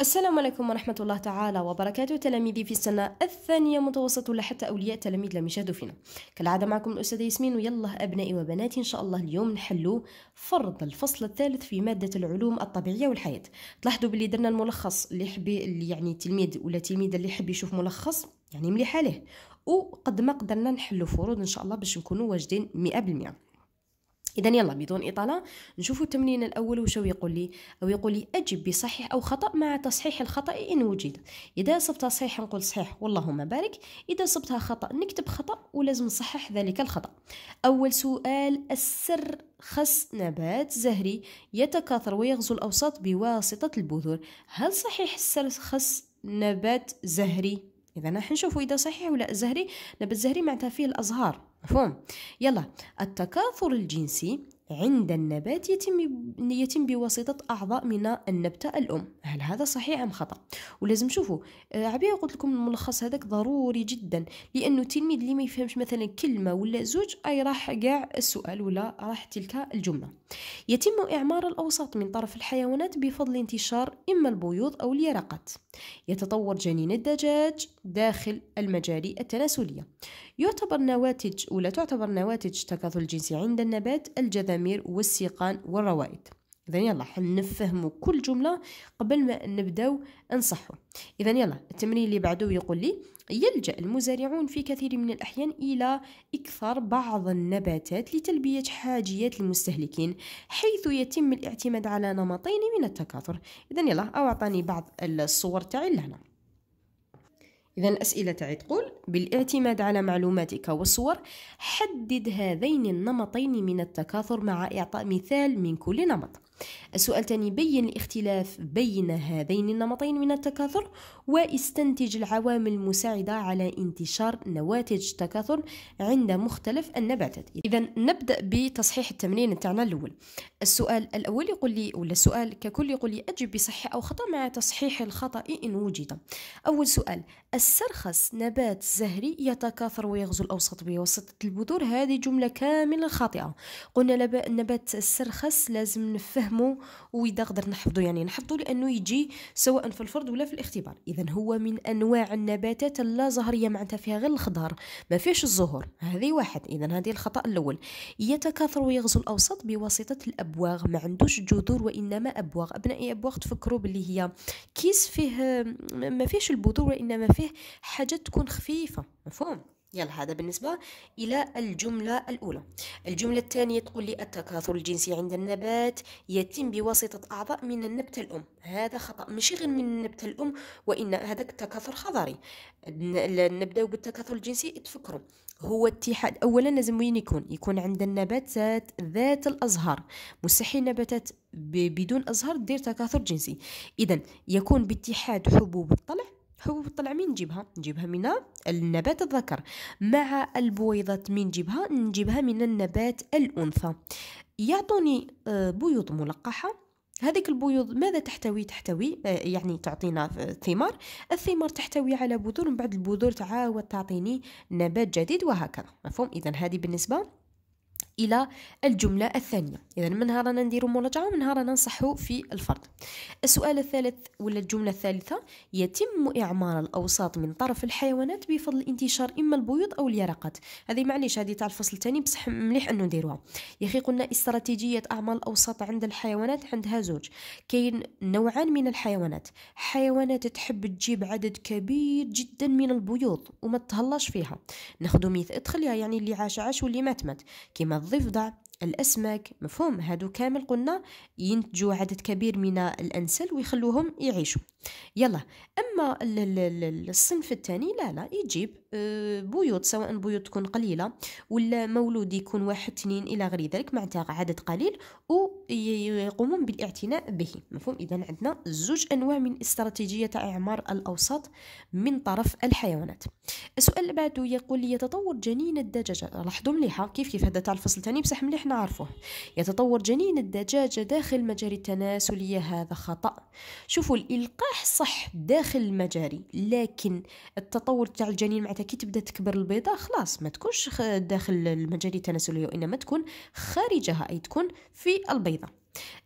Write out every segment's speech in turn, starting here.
السلام عليكم ورحمة الله تعالى وبركاته تلاميذي في السنة الثانية متوسط ولا حتى أولياء تلاميذ لم يشاهدوا فينا كالعادة معكم الأستاذة ياسمين ويلا أبنائي وبناتي إن شاء الله اليوم نحلو فرض الفصل الثالث في مادة العلوم الطبيعية والحياة تلاحظوا باللي درنا الملخص اللي يحب يعني التلميذ ولا تلميذة اللي يحب يشوف ملخص يعني مليح عليه وقد ما قدرنا نحلو فروض إن شاء الله باش نكونوا واجدين 100% إذا يلا بدون إطالة نشوفوا التمرين الأول وشو يقول لي أو يقول لي أجب بصحيح أو خطأ مع تصحيح الخطأ إن وجد إذا صبتها صحيح نقول صحيح واللهم بارك إذا صبتها خطأ نكتب خطأ ولازم نصحح ذلك الخطأ أول سؤال السر خس نبات زهري يتكاثر ويغزو الأوساط بواسطة البذور هل صحيح السر خس نبات زهري اذا نشوفوا اذا صحيح ولا الزهري نبت الزهري معناتها فيه الازهار مفهوم يلا التكاثر الجنسي عند النبات يتم يتم بواسطة أعضاء من النبتة الأم هل هذا صحيح أم خطأ ولازم شوفوا آه، عبيه قلت لكم الملخص هذاك ضروري جدا لأنه التلميذ اللي ما يفهمش مثلا كلمة ولا زوج أي راح كاع السؤال ولا راح تلك الجملة يتم إعمار الأوساط من طرف الحيوانات بفضل انتشار إما البيوض أو اليرقات يتطور جنين الدجاج داخل المجاري التناسلية يعتبر نواتج ولا تعتبر نواتج التكاثر الجنسي عند النبات الجذام والضمير والسيقان والروائد اذا يلا حنفهموا كل جمله قبل ما نبداو نصحوا اذا يلا التمرين اللي بعده يقول لي يلجا المزارعون في كثير من الاحيان الى اكثار بعض النباتات لتلبيه حاجيات المستهلكين حيث يتم الاعتماد على نمطين من التكاثر اذا يلا او اعطاني بعض الصور تاعي لهنا إذا الأسئلة تاعي تقول بالاعتماد على معلوماتك والصور حدد هذين النمطين من التكاثر مع إعطاء مثال من كل نمط السؤال الثاني بين الاختلاف بين هذين النمطين من التكاثر واستنتج العوامل المساعدة على انتشار نواتج التكاثر عند مختلف النباتات إذا نبدأ بتصحيح التمرين تاعنا الأول السؤال الأول يقول لي ولا السؤال ككل يقول لي أجب بصحة أو خطأ مع تصحيح الخطأ إن وجد أول سؤال السرخس نبات زهري يتكاثر ويغزو الأوسط بواسطة البذور هذه جملة كاملة خاطئة قلنا نبات السرخس لازم نفهم نفهمه واذا قدر نحفظه يعني نحفظه لانه يجي سواء في الفرض ولا في الاختبار اذا هو من انواع النباتات اللا زهريه معناتها فيها غير الخضار ما فيش الزهور هذه واحد اذا هذه الخطا الاول يتكاثر ويغزو الاوسط بواسطه الابواغ ما عندوش جذور وانما ابواغ ابنائي ابواغ تفكروا باللي هي كيس فيه ما فيش البذور وانما فيه حاجه تكون خفيفه مفهوم يلا هذا بالنسبة إلى الجملة الأولى الجملة الثانية تقول لي التكاثر الجنسي عند النبات يتم بواسطة أعضاء من النبتة الأم هذا خطأ مش غير من النبتة الأم وإن هذا التكاثر خضري نبدأ بالتكاثر الجنسي تفكروا هو اتحاد أولا لازم وين يكون يكون عند النباتات ذات الأزهار مستحيل نباتات بدون أزهار دير تكاثر جنسي إذا يكون باتحاد حبوب الطلع حبوب الطلع مين نجيبها نجيبها من النبات الذكر مع البويضات مين نجيبها نجيبها من النبات الأنثى يعطوني آه، بيوض ملقحة هذيك البيوض ماذا تحتوي تحتوي آه، يعني تعطينا ثمار الثمار تحتوي على بذور من بعد البذور تعاود تعطيني نبات جديد وهكذا مفهوم اذا هذه بالنسبه الى الجمله الثانيه اذا منها رانا نديرو مراجعه ومنها رانا نصحو في الفرد السؤال الثالث ولا الجمله الثالثه يتم اعمار الاوساط من طرف الحيوانات بفضل انتشار اما البيوض او اليرقات هذه معليش هذه تاع الفصل الثاني بصح مليح انه نديروها يا اخي قلنا استراتيجيه اعمار الاوساط عند الحيوانات عندها زوج كاين نوعان من الحيوانات حيوانات تحب تجيب عدد كبير جدا من البيوض وما تهلاش فيها ناخذ مثال ادخل يعني اللي عاش عاش واللي مات مات كيما الضفدع الأسماك مفهوم هادو كامل قلنا ينتجوا عدد كبير من الأنسل ويخلوهم يعيشوا يلا أما الصنف الثاني لا لا يجيب آه، بيوت سواء بيوت تكون قليله ولا مولود يكون واحد اثنين الى غير ذلك معناتها عدد قليل ويقومون بالاعتناء به مفهوم اذا عندنا زوج انواع من استراتيجيه اعمار الاوساط من طرف الحيوانات السؤال اللي بعده يقول لي يتطور جنين الدجاجه لاحظوا مليحه كيف كيف هذا تاع الفصل الثاني بصح مليح نعرفوه يتطور جنين الدجاجه داخل مجاري التناسليه هذا خطا شوفوا الالقاح صح داخل المجاري لكن التطور تاع الجنين مع معناتها كي تبدا تكبر البيضه خلاص ما تكونش داخل المجال التناسلي وانما تكون خارجها اي تكون في البيضه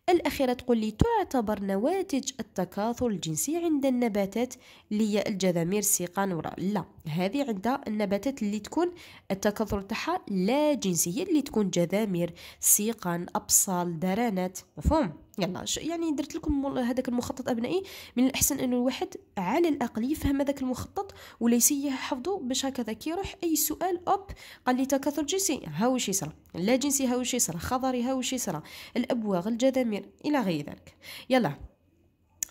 الأخيرة تقول لي تعتبر نواتج التكاثر الجنسي عند النباتات اللي هي الجذامير السيقانورة لا هذه عند النباتات اللي تكون التكاثر تاعها لا جنسي اللي تكون جذامير سيقان أبصال درانات مفهوم يلا يعني درت لكم هذاك المخطط ابنائي من الاحسن انه الواحد على الاقل يفهم هذاك المخطط وليس يحفظه باش هكذا كي يروح اي سؤال اوب قال لي تكاثر جنسي ها واش يصرى لا جنسي ها واش يصرى خضري ها واش يصرى الابواغ الجذامير الى غير ذلك يلا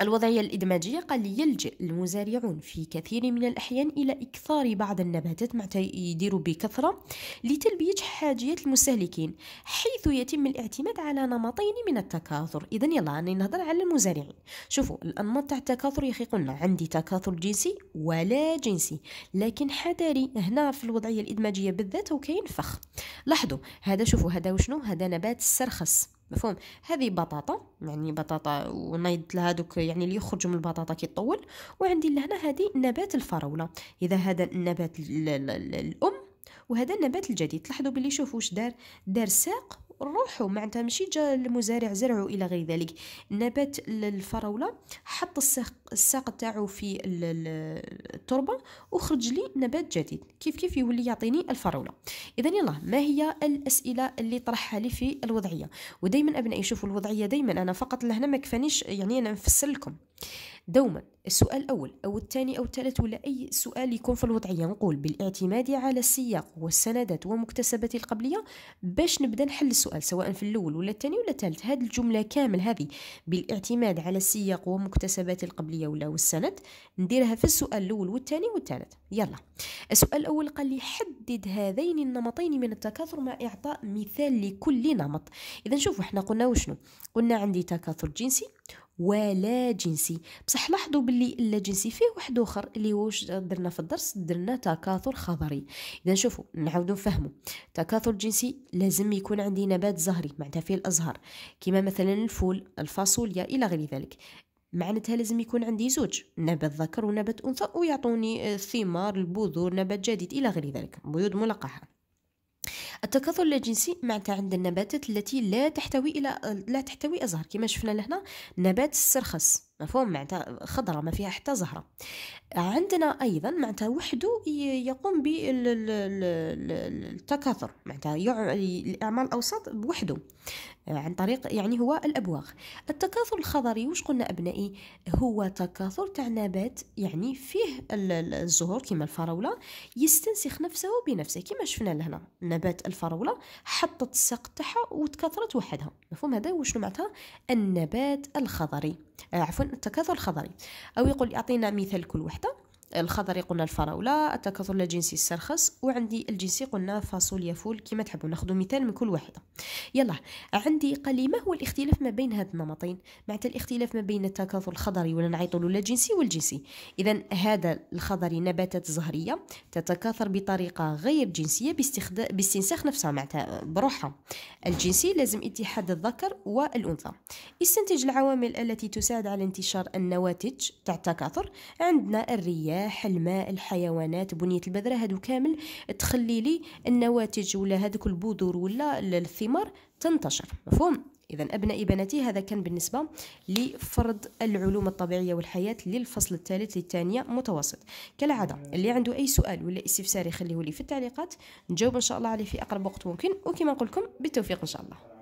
الوضعية الإدماجية قال لي يلجأ المزارعون في كثير من الأحيان إلى إكثار بعض النباتات معناتها يديروا بكثرة لتلبية حاجيات المستهلكين حيث يتم الاعتماد على نمطين من التكاثر إذا يلا أنا نهضر على المزارعين شوفوا الأنماط تاع التكاثر يا قلنا عندي تكاثر جنسي ولا جنسي لكن حذاري هنا في الوضعية الإدماجية بالذات وكاين فخ لاحظوا هذا شوفوا هذا وشنو هذا نبات السرخس مفهوم هذه بطاطا يعني بطاطا ونايض لها دوك يعني اللي يخرجوا من البطاطا كيطول وعندي لهنا هذه نبات الفراوله اذا هذا النبات الام وهذا النبات الجديد تلاحظوا باللي شوفوا واش دار دار ساق روحو معناتها ماشي جا المزارع زرعو الى غير ذلك نبات الفراوله حط الساق الساق تاعو في التربه وخرج لي نبات جديد كيف كيف يولي يعطيني الفراوله اذا يلا ما هي الاسئله اللي طرحها لي في الوضعيه ودائما ابنائي شوفوا الوضعيه دائما انا فقط لهنا ما كفانيش يعني انا نفسر لكم دوما السؤال الأول أو الثاني أو الثالث ولا أي سؤال يكون في الوضعية نقول بالاعتماد على السياق والسندات ومكتسبات القبلية باش نبدأ نحل السؤال سواء في الأول ولا الثاني ولا الثالث هذه الجملة كامل هذه بالاعتماد على السياق ومكتسبات القبلية ولا والسند نديرها في السؤال الأول والثاني والثالث يلا السؤال الأول قال لي حدد هذين النمطين من التكاثر مع إعطاء مثال لكل نمط إذا شوفوا احنا قلنا وشنو قلنا عندي تكاثر جنسي ولا جنسي بصح لاحظوا باللي اللا جنسي فيه واحد اخر اللي هو درنا في الدرس درنا تكاثر خضري اذا شوفوا نعاودوا نفهموا تكاثر جنسي لازم يكون عندي نبات زهري معناتها فيه الازهار كما مثلا الفول الفاصوليا الى غير ذلك معناتها لازم يكون عندي زوج نبات ذكر ونبات انثى ويعطوني آه، الثمار البذور نبات جديد الى غير ذلك بيوض ملقحه التكاثر الجنسي معناتها عند النباتات التي لا تحتوي الى لا تحتوي ازهار كما شفنا لهنا نبات السرخس مفهوم معناتها خضرة ما فيها حتى زهرة عندنا أيضا معناتها وحده يقوم بالتكاثر معناتها الأعمال الأوسط بوحده عن طريق يعني هو الأبواغ التكاثر الخضري وش قلنا أبنائي هو تكاثر تاع نبات يعني فيه الزهور كما الفراولة يستنسخ نفسه بنفسه كما شفنا لهنا نبات الفراولة حطت الساق تاعها وتكاثرت وحدها مفهوم هذا وشنو معناتها النبات الخضري آه، عفوا التكاثر الخضري أو يقول يعطينا مثال كل وحدة الخضري قلنا الفراولة التكاثر الجنسي السرخس وعندي الجنسي قلنا فاصوليا فول كما تحبوا ناخذ مثال من كل واحدة يلا عندي قال لي ما هو الاختلاف ما بين هاد النمطين معناتها الاختلاف ما بين التكاثر الخضري ولا نعيطوا له الجنسي والجنسي اذا هذا الخضري نباتات زهرية تتكاثر بطريقة غير جنسية باستخدام باستنساخ نفسها معناتها بروحها الجنسي لازم اتحاد الذكر والأنثى استنتج العوامل التي تساعد على انتشار النواتج تاع التكاثر عندنا الرياح الرياح الماء الحيوانات بنية البذرة هادو كامل تخلي لي النواتج ولا هذوك البذور ولا الثمار تنتشر مفهوم إذا أبنائي بناتي هذا كان بالنسبة لفرض العلوم الطبيعية والحياة للفصل الثالث للثانية متوسط كالعادة اللي عنده أي سؤال ولا استفسار يخليه لي في التعليقات نجاوب إن شاء الله عليه في أقرب وقت ممكن وكما نقول لكم بالتوفيق إن شاء الله